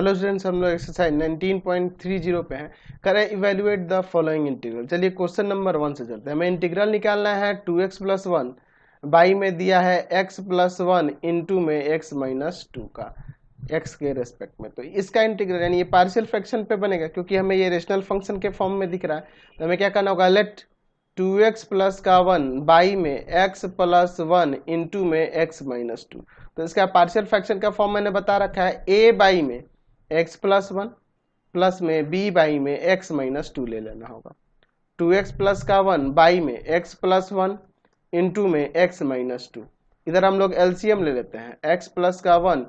hello students हम लोग exercise 19.30 पे हैं करें इवेल्युएट द फॉलोइंग इंटीग्रल चलिए क्वेश्चन नंबर वन से चलते हैं हमें इंटीग्रल निकालना है 2x x plus one by में दिया है x प्लस वन इंटू में x माइनस टू का x के रेस्पेक्ट में तो इसका इंटीग्रल यानी ये पार्शियल फ्रैक्शन पे बनेगा क्योंकि हमें ये रेशनल फंक्शन के फॉर्म में दिख रहा है तो हमें क्या करना होगा लेट टू एक्स प्लस का वन बाई में एक्स प्लस वन इंटू में एक्स माइनस टू तो इसका पार्शियल फ्रैक्शन का फॉर्म मैंने बता रखा है ए बाई में एक्स प्लस वन प्लस में बी बाई में एक्स माइनस टू ले लेना होगा टू एक्स प्लस का वन बाई में एक्स प्लस वन इंटू में एक्स माइनस टू इधर हम लोग एलसीएम ले लेते हैं एक्स प्लस का वन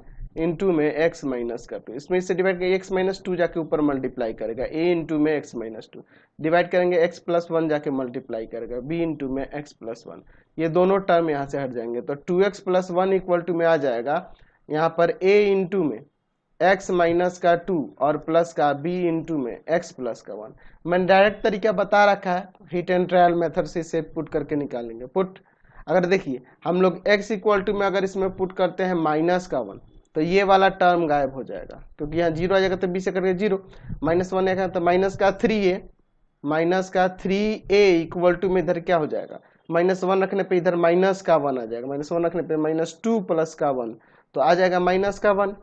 इंटू में एक्स माइनस का टू इसमें इससे डिवाइड करेंगे एक्स माइनस टू जाके ऊपर मल्टीप्लाई करेगा ए इंटू में एक्स माइनस टू डिवाइड करेंगे एक्स प्लस वन जाके मल्टीप्लाई करेगा बी इंटू में एक्स प्लस वन ये दोनों टर्म यहाँ से हट जाएंगे तो two X plus one equal to में आ जाएगा यहाँ पर ए इंटू में एक्स माइनस का टू और प्लस का बी इंटू में एक्स प्लस का वन मैंने डायरेक्ट तरीका बता रखा है हिट एंड ट्रायल मेथड से इसे पुट करके निकालेंगे पुट अगर देखिए हम लोग एक्स इक्वल टू में अगर इसमें पुट करते हैं माइनस का वन तो ये वाला टर्म गायब हो जाएगा क्योंकि यहाँ जीरो आ जाएगा तो बी से करके जीरो माइनस वन आएगा तो माइनस का थ्री ए माइनस का थ्री ए इक्वल टू में इधर क्या हो जाएगा माइनस वन रखने पे इधर माइनस का वन आ जाएगा माइनस वन रखने पे माइनस टू प्लस का वन तो आ जाएगा माइनस का वन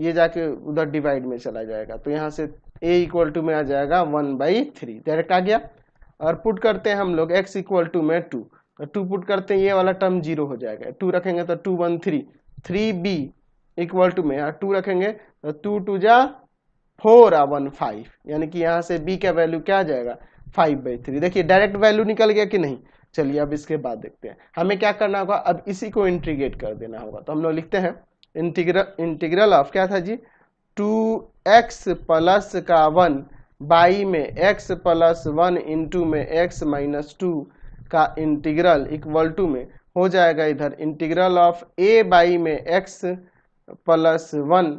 ये जाके उधर डिवाइड में चला जाएगा तो यहाँ से ए इक्वल टू में आ जाएगा वन बाई थ्री डायरेक्ट आ गया और पुट करते हैं हम लोग एक्स इक्वल टू में टू तो टू पुट करते हैं ये वाला टर्म जीरो हो जाएगा टू रखेंगे तो two one three three B equal to में यहाँ टू रखेंगे तो टू टू जा फोर आ वन फाइव यानी कि यहाँ से बी का वैल्यू क्या आ जाएगा फाइव बाई थ्री देखिए डायरेक्ट वैल्यू निकल गया कि नहीं चलिए अब इसके बाद देखते हैं हमें क्या करना होगा अब इसी को इंट्रीगेट कर देना होगा तो हम लोग लिखते हैं इंटीग्रल इंटीग्रल ऑफ क्या था जी टू एक्स प्लस का वन बाई में एक्स प्लस वन इंटू में एक्स माइनस टू का इंटीग्रल इक्वल टू में हो जाएगा इधर इंटीग्रल ऑफ ए बाई में X plus one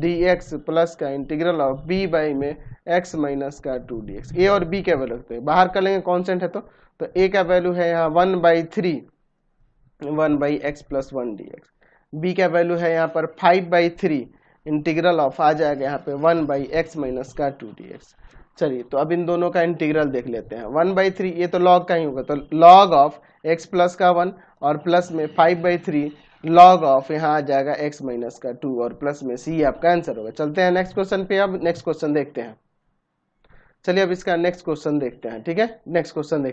D X plus का इंटीग्रल ऑफ बी बाई में एक्स माइनस का टू डी एक्स ए और बी क्या वैल्यू रखते हैं बाहर कर लेंगे कॉन्सेंट है तो तो ए का वैल्यू है यहाँ one by three one by X plus one D X B का वैल्यू है यहाँ पर five by three integral of आ जाएगा यहाँ पे वन बाई एक्स माइनस का टू डी एक्स चलिए तो अब इन दोनों का इंटीग्रल देख लेते हैं वन बाई थ्री ये तो लॉग का ही होगा तो लॉग ऑफ एक्स प्लस का वन और प्लस में five by three log of यहाँ आ जाएगा एक्स माइनस का टू और प्लस में सी आपका आंसर होगा चलते हैं नेक्स्ट क्वेश्चन पे अब नेक्स्ट क्वेश्चन देखते हैं चलिए अब इसका नेक्स्ट क्वेश्चन देखते हैं ठीक है नेक्स्ट क्वेश्चन